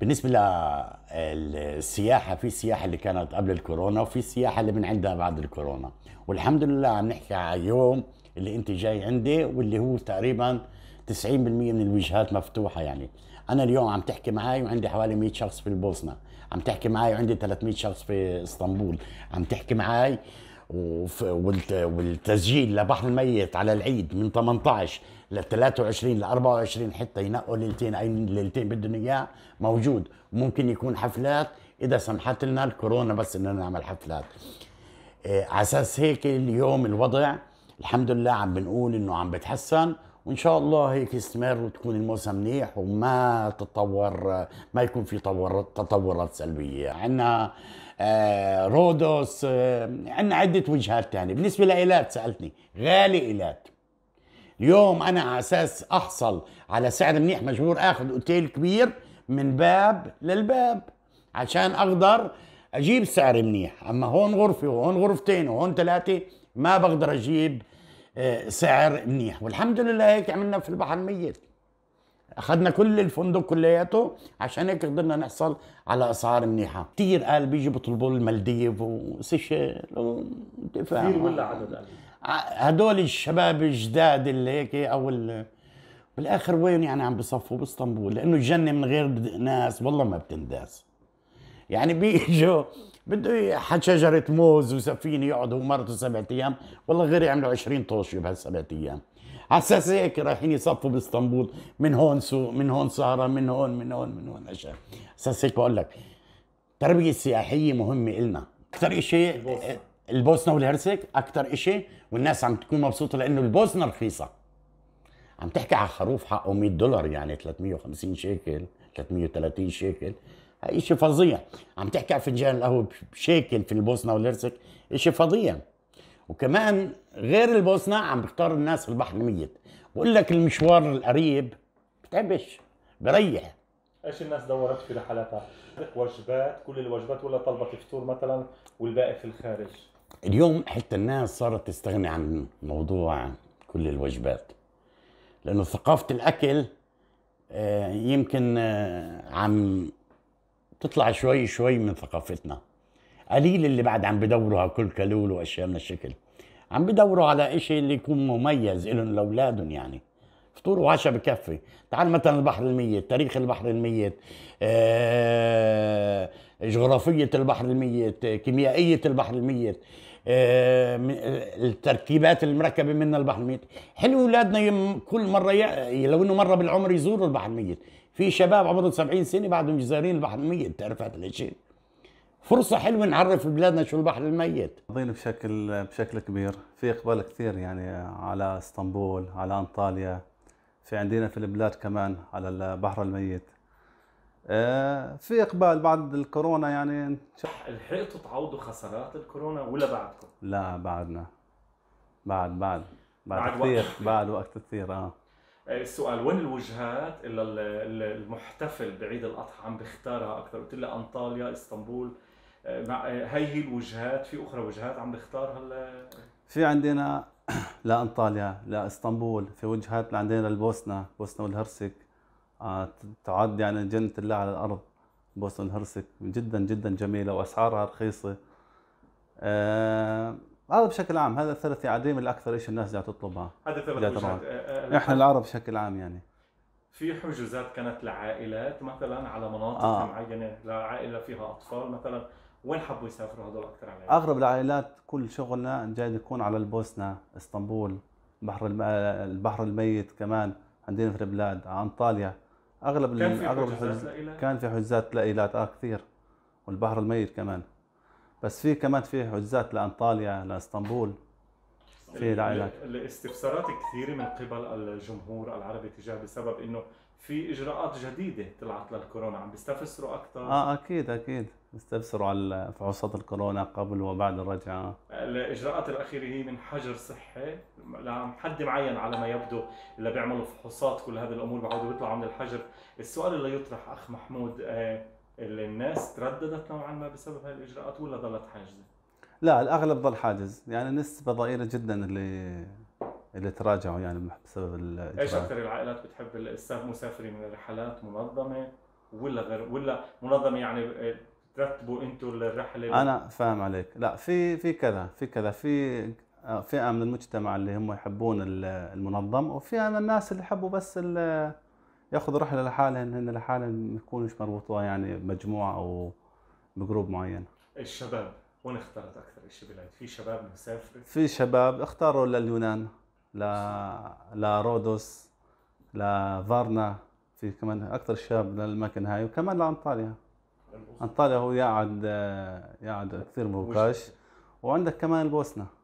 بالنسبة للسياحة في سياحة اللي كانت قبل الكورونا وفي سياحة اللي من عندها بعد الكورونا والحمد لله عم نحكي على يوم اللي انت جاي عندي واللي هو تقريبا 90% من الوجهات مفتوحة يعني أنا اليوم عم تحكي معي وعندي حوالي 100 شخص في البوسنة عم تحكي معي وعندي 300 شخص في اسطنبول عم تحكي معي والتسجيل لبحر الميت على العيد من 18 ل 23 ل 24 حتى ينقوا ليلتين اي ليلتين بدهم اياه موجود ممكن يكون حفلات اذا سمحت لنا الكورونا بس انه نعمل حفلات آه، على اساس هيك اليوم الوضع الحمد لله عم بنقول انه عم بتحسن وان شاء الله هيك يستمر وتكون الموسم منيح وما تتطور ما يكون في تطورات سلبيه عندنا آه رودوس آه عندنا عده وجهات تانية بالنسبه لإيلات سالتني غالي إيلات اليوم انا على اساس احصل على سعر منيح مجبور اخذ اوتيل كبير من باب للباب عشان اقدر اجيب سعر منيح اما هون غرفه وهون غرفتين وهون ثلاثه ما بقدر اجيب سعر منيح والحمد لله هيك عملنا في البحر الميت اخذنا كل الفندق كلياته عشان هيك قدرنا نحصل على اسعار منيحه كثير قال بيجي بيطلبوا المالديف وسيشيل كثير ولا عدد هدول الشباب الجداد اللي هيك او بالاخر وين يعني عم بصفوا باسطنبول لانه الجنه من غير ناس والله ما بتنداس يعني بيجوا بده حد شجره موز وسفينه يقعد هو ومرته سبعة ايام والله غير يعملوا 20 طوشه بهالسبعة ايام حساس هيك رايحين يصفوا باسطنبول من هون سو من هون سهره من هون من هون من هون اشياء حساس هيك بقول لك التربيه السياحيه مهمه إلنا اكثر شيء البوسنه والهرسك اكثر شيء والناس عم تكون مبسوطه لانه البوسنه رخيصه عم تحكي على خروف حقه 100 دولار يعني 350 شيكل 330 شيكل شيء فظيع عم تحكي عن فنجان القهوه بشكل في البوسنه والهرسك شيء فظيع وكمان غير البوسنه عم بختار الناس البحر الميت بقول لك المشوار القريب بتعبش بريح ايش الناس دورت في رحلاتها؟ وجبات كل الوجبات ولا طلبت فطور مثلا والباقي في الخارج؟ اليوم حتى الناس صارت تستغني عن موضوع كل الوجبات لانه ثقافه الاكل آه، يمكن آه، عم تطلع شوي شوي من ثقافتنا قليل اللي بعد عم بدوروا على كل كلول واشياء من الشكل عم بدوروا على إشي اللي يكون مميز لهم لاولادهم يعني فطور وعشاء بكفي تعال مثلا البحر الميت تاريخ البحر الميت آه، جغرافية البحر الميت كيميائية البحر الميت آه، التركيبات المركبة من البحر الميت حلو أولادنا كل مرة ي... لو أنه مرة بالعمر يزوروا البحر الميت في شباب عمرهم 70 سنه بعدهم جزارين البحر الميت تعرفت ليش فرصه حلوه نعرف بلادنا شو البحر الميت ضين بشكل بشكل كبير في اقبال كثير يعني على اسطنبول على انطاليا في عندنا في البلاد كمان على البحر الميت آه، في اقبال بعد الكورونا يعني لحقتوا تعوضوا خسارات الكورونا ولا بعدكم؟ لا بعدنا بعد بعد بعد, بعد كثير وقت. بعد وقت كثير اه آه، السؤال وين الوجهات اللي المحتفل بعيد الاضحى عم بيختارها اكثر قلت لها انطاليا اسطنبول هي آه، آه، هي الوجهات في اخرى وجهات عم بيختارها في عندنا لانطاليا لا لاسطنبول في وجهات عندنا البوسنه بوسنه والهرسك تعد يعني جنه الله على الارض بوسنه والهرسك جدا جدا جميله واسعارها رخيصه هذا بشكل عام هذا الثلاث عديم الاكثر ايش الناس قاعده تطلبها هذا ثلاث وجهات يعني احنا العرب بشكل عام يعني في حجوزات كانت لعائلات مثلا على مناطق آه. معينه لعائله فيها اطفال مثلا وين حبوا يسافروا هذول اكثر عائلات؟ اغلب العائلات كل شغلنا جاي يكون على البوسنه، اسطنبول، بحر الم... البحر الميت كمان عندنا في البلاد، انطاليا اغلب كان في اغلب حجزات كان في حجزات لإيلات اه كثير والبحر الميت كمان بس في كمان في حجزات لانطاليا لاسطنبول في العائلات الاستفسارات كثيره من قبل الجمهور العربي تجاه بسبب انه في اجراءات جديده طلعت للكورونا عم بيستفسروا اكثر اه اكيد اكيد بيستفسروا على فحوصات الكورونا قبل وبعد الرجعه الاجراءات الاخيره هي من حجر صحي لحد معين على ما يبدو اللي بيعملوا فحوصات كل هذه الامور بيعودوا بيطلعوا من الحجر السؤال اللي يطرح اخ محمود آه الناس ترددت نوعا ما بسبب هذه الاجراءات ولا ظلت حاجزه لا الاغلب ظل حاجز يعني نسبه ضئيله جدا اللي اللي تراجعوا يعني بسبب ايش اكثر العائلات بتحب المسافرين من الرحلات منظمه ولا غير ولا منظمه يعني آه، ترتبوا انتم الرحله انا فاهم عليك لا في في كذا في كذا في فئه آه، من المجتمع اللي هم يحبون المنظم وفئه من الناس اللي يحبوا بس ياخذوا رحله لحالهم هن لحالهم ما يكونوش مربوطه يعني بمجموعه او بجروب معين الشباب وين اخترت اكثر شيء بلاد؟ في شباب مسافر؟ في شباب اختاروا لليونان ل لرودوس لفارنا في كمان اكثر شباب للاماكن هاي وكمان لانطاليا انطاليا هو يقعد يقعد كثير بوكاش وعندك كمان البوسنه